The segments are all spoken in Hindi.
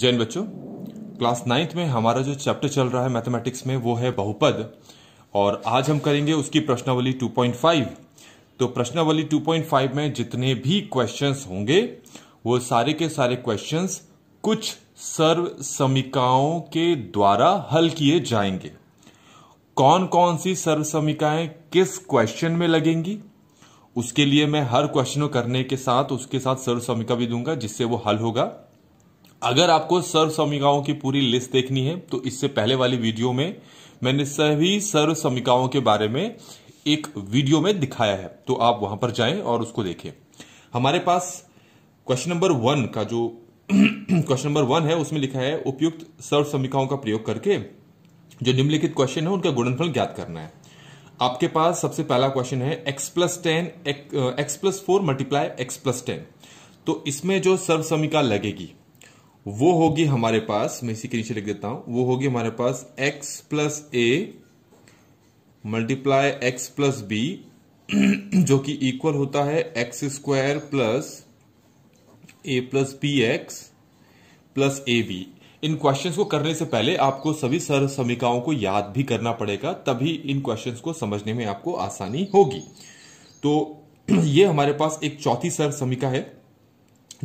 जैन बच्चों क्लास नाइन्थ में हमारा जो चैप्टर चल रहा है मैथमेटिक्स में वो है बहुपद और आज हम करेंगे उसकी प्रश्नावली 2.5 तो प्रश्नावली 2.5 में जितने भी क्वेश्चंस होंगे वो सारे के सारे क्वेश्चंस कुछ सर्व समीकाओं के द्वारा हल किए जाएंगे कौन कौन सी सर्व समीकाएं किस क्वेश्चन में लगेंगी उसके लिए मैं हर क्वेश्चन करने के साथ उसके साथ सर्व समीका भी दूंगा जिससे वो हल होगा अगर आपको सर्व समीकाओं की पूरी लिस्ट देखनी है तो इससे पहले वाली वीडियो में मैंने सभी सर्व समीकाओं के बारे में एक वीडियो में दिखाया है तो आप वहां पर जाएं और उसको देखें हमारे पास क्वेश्चन नंबर वन का जो क्वेश्चन नंबर वन है उसमें लिखा है उपयुक्त सर्व समीकाओं का प्रयोग करके जो निम्नलिखित क्वेश्चन है उनका गुणनफल ज्ञात करना है आपके पास सबसे पहला क्वेश्चन है x plus ten x plus four multiply x plus ten तो इसमें जो सर्व समीका लगेगी वो होगी हमारे पास मैं इसी के नीचे लिख देता हूं वो होगी हमारे पास x plus a multiply x plus b जो कि इक्वल होता है x square plus a plus b x plus a b इन क्वेश्चंस को करने से पहले आपको सभी सर समीकाओं को याद भी करना पड़ेगा तभी इन क्वेश्चंस को समझने में आपको आसानी होगी तो ये हमारे पास एक चौथी सर समीका है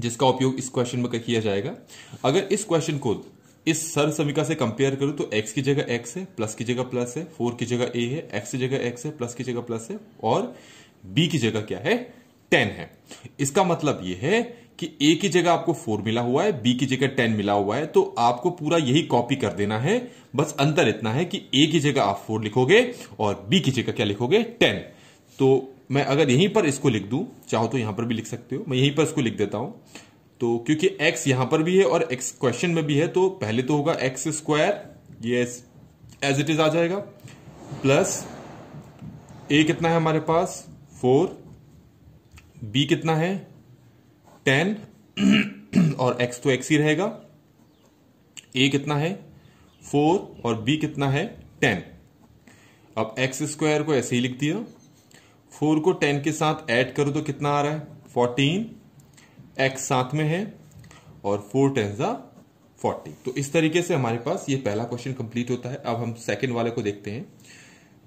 जिसका उपयोग इस क्वेश्चन में किया जाएगा अगर इस क्वेश्चन को इस सर समीका से कंपेयर करो तो x की जगह x है प्लस की जगह प्लस है फोर की जगह a है x की जगह x है प्लस की जगह प्लस है और b की जगह क्या है टेन है इसका मतलब यह है कि ए की जगह आपको फोर मिला हुआ है बी की जगह टेन मिला हुआ है तो आपको पूरा यही कॉपी कर देना है बस अंतर इतना है कि ए की जगह आप फोर लिखोगे और बी की जगह क्या लिखोगे टेन तो मैं अगर यहीं पर इसको लिख दूं चाहो तो यहां पर भी लिख सकते हो मैं यहीं पर इसको लिख देता हूं तो क्योंकि x यहां पर भी है और x क्वेश्चन में भी है तो पहले तो होगा एक्स स्क्वायर ये एज इट इज आ जाएगा प्लस ए कितना है हमारे पास फोर बी कितना है टेन और एक्स तो एक्स ही रहेगा ए कितना है फोर और बी कितना है टेन अब एक्स स्क्वायर को ऐसे ही लिख दिया फोर को टेन के साथ ऐड करो तो कितना आ रहा है फोर्टीन एक्स साथ में है और फोर टेन सा फोर्टी तो इस तरीके से हमारे पास ये पहला क्वेश्चन कंप्लीट होता है अब हम सेकंड वाले को देखते हैं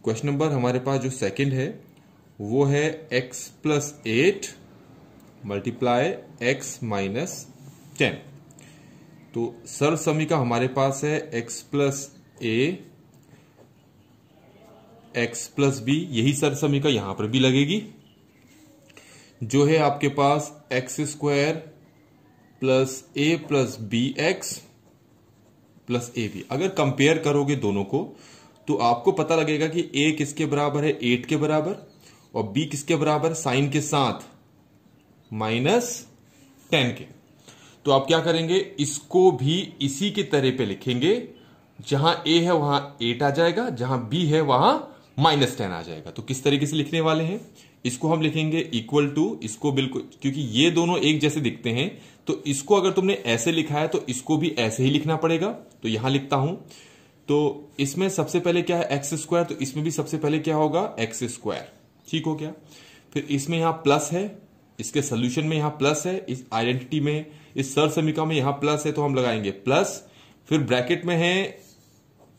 क्वेश्चन नंबर हमारे पास जो सेकंड है वो है x plus eight multiply x minus ten तो सर्व समी का हमारे पास है x plus a x plus b यही सर समीका यहां पर भी लगेगी जो है आपके पास x square plus a plus b x plus a b अगर कंपेयर करोगे दोनों को तो आपको पता लगेगा कि ए किसके बराबर है एट के बराबर और बी किसके बराबर साइन के साथ माइनस टेन के तो आप क्या करेंगे इसको भी इसी के तरह पे लिखेंगे जहां ए है वहां एट आ जाएगा जहां बी है वहां माइनस टेन आ जाएगा तो किस तरीके से लिखने वाले हैं इसको हम लिखेंगे इक्वल टू इसको बिल्कुल क्योंकि ये दोनों एक जैसे दिखते हैं तो इसको अगर तुमने ऐसे लिखा है तो इसको भी ऐसे ही लिखना पड़ेगा तो यहां लिखता हूं तो इसमें सबसे पहले क्या है एक्स स्क्वायर तो इसमें भी सबसे पहले क्या होगा एक्स स्क्वायर ठीक हो गया फिर इसमें यहां प्लस है इसके सोल्यूशन में यहां प्लस है इस आइडेंटिटी में इस सर समीका में यहां प्लस है तो हम लगाएंगे प्लस फिर ब्रैकेट में है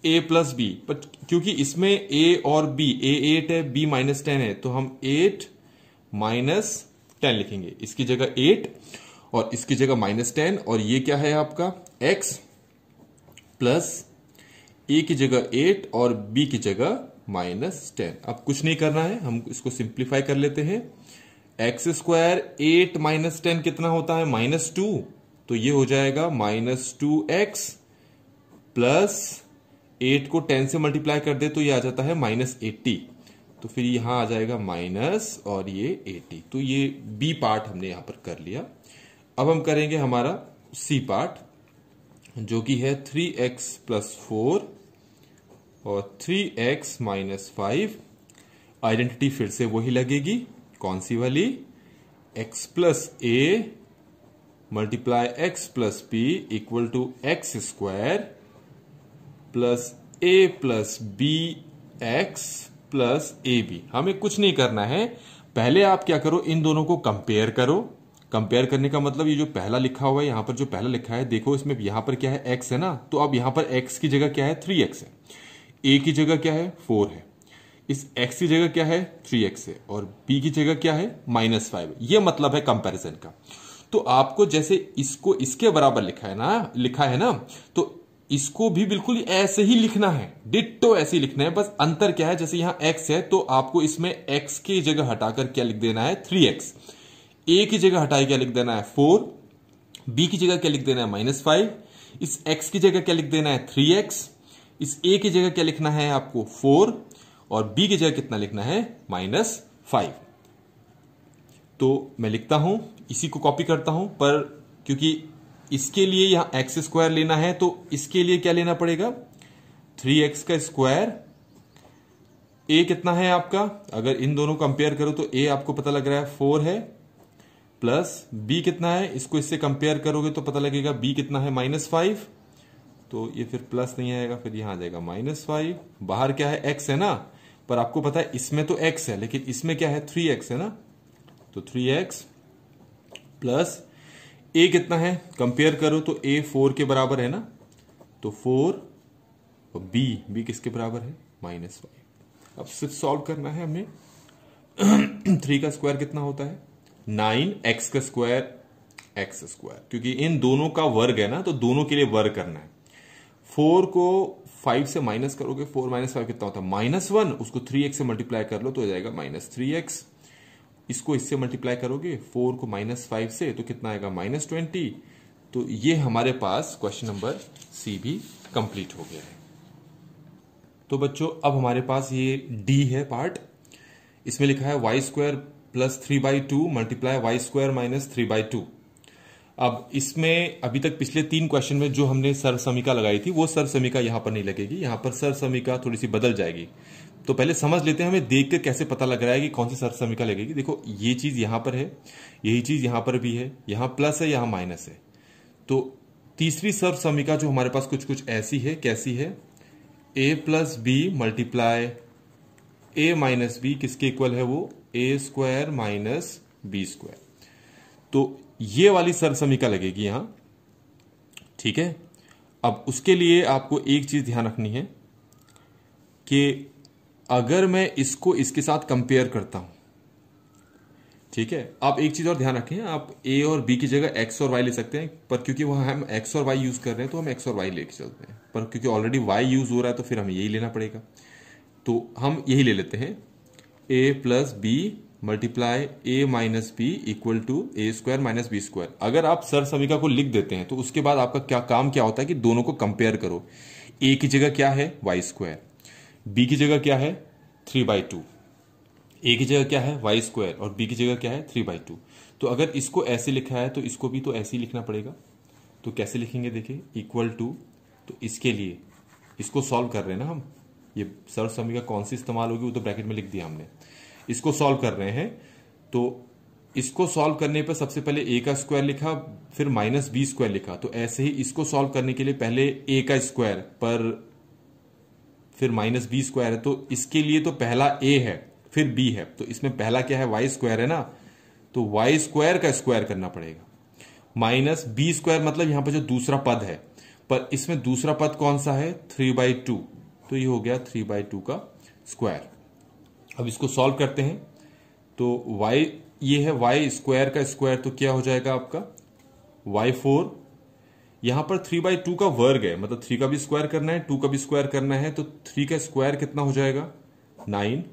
ए प्लस बी बट क्योंकि इसमें ए और बी ए एट है बी माइनस टेन है तो हम एट माइनस टेन लिखेंगे इसकी जगह एट और इसकी जगह माइनस टेन और ये क्या है आपका एक्स प्लस ए की जगह एट और बी की जगह माइनस टेन अब कुछ नहीं करना है हम इसको सिंप्लीफाई कर लेते हैं x square eight minus ten कितना होता है माइनस टू तो ये हो जाएगा minus two x plus eight को टेन से मल्टीप्लाई कर दे तो ये आ जाता है माइनस एट्टी तो फिर यहां आ जाएगा माइनस और ये एटी तो ये बी पार्ट हमने यहां पर कर लिया अब हम करेंगे हमारा सी पार्ट जो कि है थ्री एक्स प्लस फोर और three x minus five identity फिर से वही लगेगी कौन सी वाली x plus a multiply x plus p equal to x square plus a plus b x plus a b हमें कुछ नहीं करना है पहले आप क्या करो इन दोनों को कंपेयर करो कंपेयर करने का मतलब ये जो पहला लिखा हुआ है यहां पर जो पहला लिखा है देखो इसमें यहां पर क्या है एक्स है ना तो अब यहां पर एक्स की जगह क्या है थ्री एक्स है ए की जगह क्या है फोर है इस एक्स की जगह क्या है थ्री एक्स है और बी की जगह क्या है माइनस फाइव ये मतलब है कंपेरिजन का तो आपको जैसे इसको इसके बराबर लिखा है ना लिखा है ना तो इसको भी बिल्कुल ऐसे ही लिखना है डिट्टो ऐसे ही लिखना है बस अंतर क्या है जैसे यहां एक्स है तो आपको इसमें एक्स की जगह हटाकर क्या लिख देना है थ्री एक्स ए की जगह हटाए क्या लिख देना है फोर बी की जगह क्या लिख देना है माइनस फाइव इस एक्स की जगह क्या लिख देना है थ्री एक्स इस ए की जगह क्या लिखना है आपको फोर और बी की जगह कितना लिखना है माइनस फाइव तो मैं लिखता हूं इसी को कॉपी करता हूं पर क्योंकि इसके लिए यहां एक्स स्क्वायर लेना है तो इसके लिए क्या लेना पड़ेगा थ्री एक्स का स्क्वायर ए कितना है आपका अगर इन दोनों कंपेयर करो तो ए आपको पता लग रहा है फोर है प्लस बी कितना है इसको इससे कंपेयर करोगे तो पता लगेगा बी कितना है माइनस फाइव तो ये फिर प्लस नहीं आएगा फिर यहां आ जाएगा माइनस फाइव बाहर क्या है एक्स है ना पर आपको पता है इसमें तो एक्स है लेकिन इसमें क्या है थ्री एक्स है ना तो थ्री एक्स प्लस ए कितना है कंपेयर करो तो ए फोर के बराबर है ना तो फोर और बी बी किसके बराबर है माइनस फाइव अब सिर्फ सॉल्व करना है हमें थ्री का स्क्वायर कितना होता है नाइन एक्स का स्क्वायर एक्स स्क्वायर क्योंकि इन दोनों का वर्ग है ना तो दोनों के लिए वर्ग करना है फोर को फाइव से माइनस करोगे फोर माइनस फाइव कितना होता है माइनस वन उसको थ्री एक्स से मल्टीप्लाई कर लो तो हो जाएगा माइनस थ्री एक्स इसको इससे मल्टीप्लाई करोगे फोर को माइनस फाइव से तो कितना आएगा माइनस ट्वेंटी तो ये हमारे पास क्वेश्चन नंबर सी भी कंप्लीट हो गया है तो बच्चों अब हमारे पास ये डी है पार्ट इसमें लिखा है y square plus three by two multiply y square minus three by two अब इसमें अभी तक पिछले तीन क्वेश्चन में जो हमने सर्व समीका लगाई थी वो सर्व समीका यहां पर नहीं लगेगी यहां पर सर्व समीका थोड़ी सी बदल जाएगी तो पहले समझ लेते हैं हमें देख कर कैसे पता लग रहा है कि कौन सी सर समीका लगेगी देखो ये चीज़ यहां पर है यही चीज़ यहां पर भी है यहां प्लस है यहां माइनस है तो तीसरी सर्व समीका जो हमारे पास कुछ कुछ ऐसी है कैसी है a plus b multiply a minus b किसके इक्वल है वो a square minus b square तो ये वाली सर्व समीका लगेगी यहां ठीक है अब उसके लिए आपको एक चीज ध्यान रखनी है कि अगर मैं इसको इसके साथ कंपेयर करता हूं ठीक है आप एक चीज़ और ध्यान रखें आप ए और बी की जगह एक्स और वाई ले सकते हैं पर क्योंकि वहाँ हम एक्स और वाई यूज़ कर रहे हैं तो हम एक्स और वाई लेके चलते हैं पर क्योंकि ऑलरेडी वाई यूज़ हो रहा है तो फिर हमें यही लेना पड़ेगा तो हम यही ले लेते हैं a plus b multiply a minus b equal to a square minus b square अगर आप सर सविका को लिख देते हैं तो उसके बाद आपका क्या काम क्या होता है कि दोनों को कंपेयर करो ए की जगह क्या है वाई स्क्वायर बी की जगह क्या है थ्री बाई टू ए की जगह क्या है वाई स्क्वायर और बी की जगह क्या है थ्री बाई टू तो अगर इसको ऐसे लिखा है तो इसको भी तो ऐसे ही लिखना पड़ेगा तो कैसे लिखेंगे देखिए इक्वल टू तो इसके लिए इसको सॉल्व कर रहे हैं ना हम ये सर्वसमी का कौन सी इस्तेमाल होगी वो तो ब्रैकेट में लिख दिया हमने इसको सॉल्व कर रहे हैं तो इसको सॉल्व करने पर सबसे पहले ए का स्क्वायर लिखा फिर माइनस बी स्क्वायर लिखा तो ऐसे ही इसको सॉल्व करने के लिए पहले ए का स्क्वायर पर फिर माइनस बी स्क्वायर है तो इसके लिए तो पहला ए है फिर बी है तो इसमें पहला क्या है वाई स्क्वायर है ना तो वाई स्क्वायर का स्क्वायर करना पड़ेगा माइनस बी स्क्वायर मतलब यहां पर जो दूसरा पद है पर इसमें दूसरा पद कौन सा है थ्री बाई टू तो ये हो गया थ्री बाई टू का स्क्वायर अब इसको सॉल्व करते हैं तो वाई ये है वाई स्क्वायर का स्क्वायर तो क्या हो जाएगा आपका वाई फोर यहां पर थ्री बाई टू का वर्ग है मतलब थ्री का भी स्क्वायर करना है टू का भी स्क्वायर करना है तो थ्री का स्क्वायर कितना हो जाएगा नाइन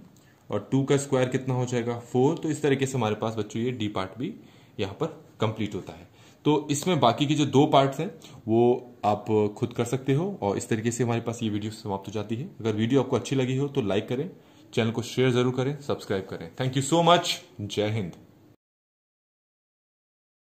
और टू का स्क्वायर कितना हो जाएगा फोर तो इस तरीके से हमारे पास बच्चों ये डी पार्ट भी यहाँ पर कंप्लीट होता है तो इसमें बाकी के जो दो पार्ट हैं वो आप खुद कर सकते हो और इस तरीके से हमारे पास ये वीडियो समाप्त हो जाती है अगर वीडियो आपको अच्छी लगी हो तो लाइक करें चैनल को शेयर जरूर करें सब्सक्राइब करें थैंक यू सो मच जय हिंद